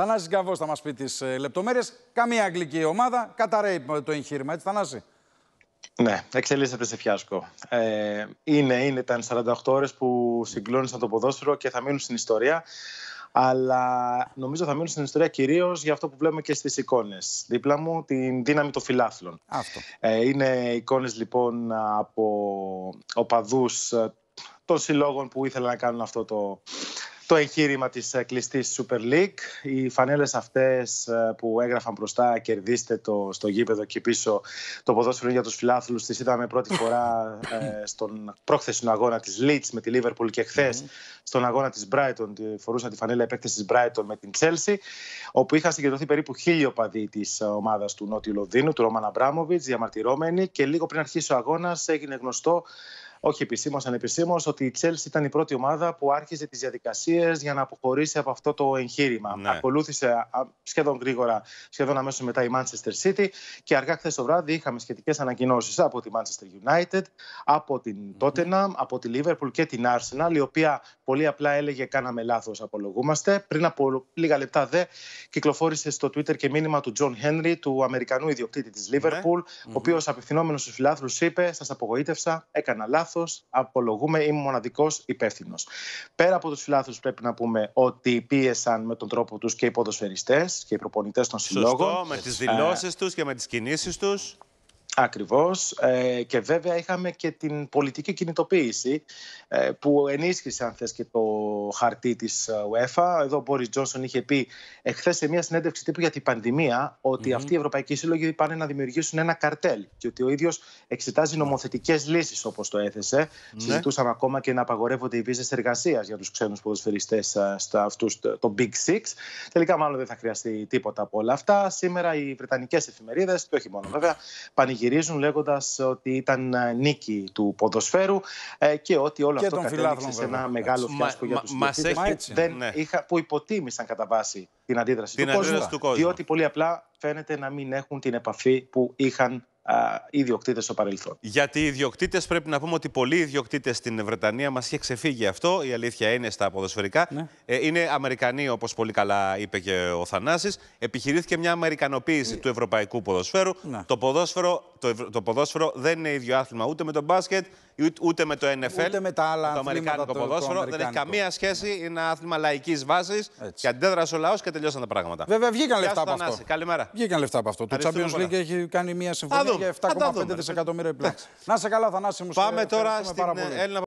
Θανάσης Γκαβός θα μας πει τις ε, λεπτομέρειες Καμία αγγλική ομάδα καταραίει ε, το εγχείρημα, έτσι Θανάση. Ναι, εξελίσσεται σε φιάσκο. Ε, είναι, είναι, ήταν 48 ώρες που συγκλώνησαν το ποδόσφαιρο και θα μείνουν στην ιστορία. Αλλά νομίζω θα μείνουν στην ιστορία κυρίως για αυτό που βλέπουμε και στις εικόνες. Δίπλα μου, την δύναμη των φιλάθλων. Αυτό. Ε, είναι εικόνες λοιπόν από οπαδούς ε, των συλλόγων που ήθελαν να κάνουν αυτό το, το εγχείρημα της ε, κλειστής Super League. Οι φανέλες αυτές ε, που έγραφαν μπροστά «Κερδίστε το στο γήπεδο και πίσω το ποδόσφαιρο για τους φιλάθλους» τις είδαμε πρώτη φορά ε, στον πρόχθεσινο αγώνα της Leeds με τη Liverpool και χθες στον αγώνα της Brighton φορούσαν τη φανέλα επέκταση Brighton με την Chelsea όπου είχαν συγκεντρωθεί περίπου χίλιο παδί της ομάδας του Νότιου Λονδίνου, του Ρόμαν Αμπράμοβιτς, διαμαρτυρώμενοι και λίγο πριν αρχίσει ο αγώνας έγινε γνωστό όχι επισήμως, ανεπισήμως, ότι η Chelsea ήταν η πρώτη ομάδα που άρχιζε τις διαδικασίες για να αποχωρήσει από αυτό το εγχείρημα. Ναι. Ακολούθησε σχεδόν γρήγορα, σχεδόν αμέσως μετά η Manchester City και αργά χθες το βράδυ είχαμε σχετικές ανακοινώσεις από τη Manchester United, από την Tottenham, από τη Liverpool και την Arsenal, η οποία πολύ απλά έλεγε Κάναμε λάθος, απολογούμαστε. Πριν από λίγα λεπτά δε, κυκλοφόρησε στο Twitter και μήνυμα του John Henry, του Αμερικανού ιδιοκτήτη της ναι. Liverpool, ο οποίος απευθυνόμενος στους φιλάθλους είπε Σας απογοήτευσα, έκανα λάθος λάθο, απολογούμε, είμαι μοναδικός υπεύθυνος. Πέρα από τους φιλάθλους, πρέπει να πούμε ότι πίεσαν με τον τρόπο τους και οι ποδοσφαιριστές και οι προπονητές των συλλόγων. Σωστό, με τις δηλώσει ε, τους και με τις κινήσεις τους. Ακριβώς ε, και βέβαια είχαμε και την πολιτική κινητοποίηση ε, που ενίσχυσε αν θες και το χαρτί της ε, UEFA. Εδώ ο Μπόρις Τζόνσον είχε πει εχθές σε μια συνέντευξη τύπου για την πανδημία ότι mm-hmm. αυτοί οι ευρωπαϊκοί σύλλογοι πάνε να δημιουργήσουν ένα καρτέλ και ότι ο ίδιος εξετάζει ναι. νομοθετικές λύσεις όπως το έθεσε. Ναι. ακόμα και να απαγορεύονται οι βίζες εργασίας για τους ξένους ποδοσφαιριστές ε, στα το Big Six. Τελικά μάλλον δεν θα χρειαστεί τίποτα από όλα αυτά. Σήμερα οι Βρετανικές εφημερίδες, και όχι μόνο βέβαια, πανηγυρίζουν πανηγυρίζουν λέγοντας ότι ήταν ε, νίκη του ποδοσφαίρου ε, και ότι όλο και αυτό κατέληξε σε ένα μεγάλο φιάσκο για τους μας δεν ναι. που υποτίμησαν κατά βάση την αντίδραση, την του, αντίδραση κόσμου, του κόσμου. Διότι πολύ απλά φαίνεται να μην έχουν την επαφή που είχαν ιδιοκτήτες στο παρελθόν. Γιατί οι ιδιοκτήτες, πρέπει να πούμε ότι πολλοί ιδιοκτήτες στην Βρετανία μας είχε ξεφύγει αυτό. Η αλήθεια είναι στα ποδοσφαιρικά. Ναι. Ε, είναι Αμερικανοί, όπως πολύ καλά είπε και ο Θανάσης, Επιχειρήθηκε μια Αμερικανοποίηση ε. του ευρωπαϊκού ποδοσφαίρου. Ναι. Το, ποδόσφαιρο, το, το ποδόσφαιρο δεν είναι ίδιο άθλημα ούτε με τον μπάσκετ, ούτε με το NFL, ούτε με τα άλλα το αμερικάνικο ποδόσφαιρο. Δεν έχει καμία σχέση. Είναι ένα άθλημα λαϊκής βάσης. Και αντέδρασε ο λαός και τελειώσαν τα πράγματα. Βέβαια, βγήκαν λεφτά από αυτό. Καλημέρα. Βγήκαν λεφτά από αυτό. Το Champions League έχει κάνει μια συμφωνία για 7,5 δισεκατομμύρια επιπλέον. Να σε καλά, Θανάση μου. Πάμε τώρα στην Έλληνα